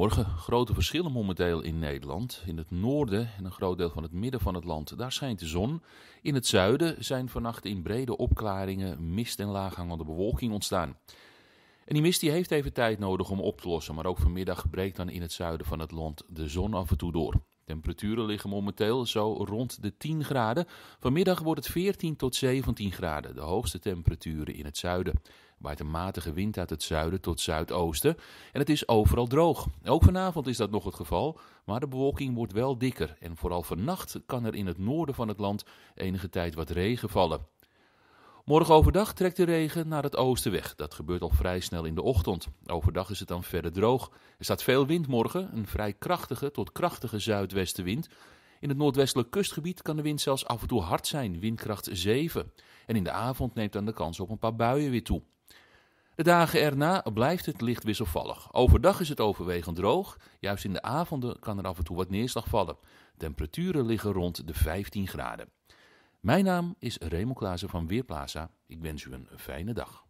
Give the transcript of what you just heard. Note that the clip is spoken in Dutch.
Morgen Grote verschillen momenteel in Nederland. In het noorden en een groot deel van het midden van het land, daar schijnt de zon. In het zuiden zijn vannacht in brede opklaringen mist en laaghangende bewolking ontstaan. En die mist heeft even tijd nodig om op te lossen, maar ook vanmiddag breekt dan in het zuiden van het land de zon af en toe door. Temperaturen liggen momenteel zo rond de 10 graden. Vanmiddag wordt het 14 tot 17 graden, de hoogste temperaturen in het zuiden. Waait een matige wind uit het zuiden tot zuidoosten en het is overal droog. Ook vanavond is dat nog het geval, maar de bewolking wordt wel dikker. En vooral vannacht kan er in het noorden van het land enige tijd wat regen vallen. Morgen overdag trekt de regen naar het oosten weg. Dat gebeurt al vrij snel in de ochtend. Overdag is het dan verder droog. Er staat veel wind morgen, een vrij krachtige tot krachtige zuidwestenwind. In het noordwestelijk kustgebied kan de wind zelfs af en toe hard zijn, windkracht 7. En in de avond neemt dan de kans op een paar buien weer toe. De dagen erna blijft het licht wisselvallig. Overdag is het overwegend droog. Juist in de avonden kan er af en toe wat neerslag vallen. Temperaturen liggen rond de 15 graden. Mijn naam is Remo Klaassen van Weerplaza. Ik wens u een fijne dag.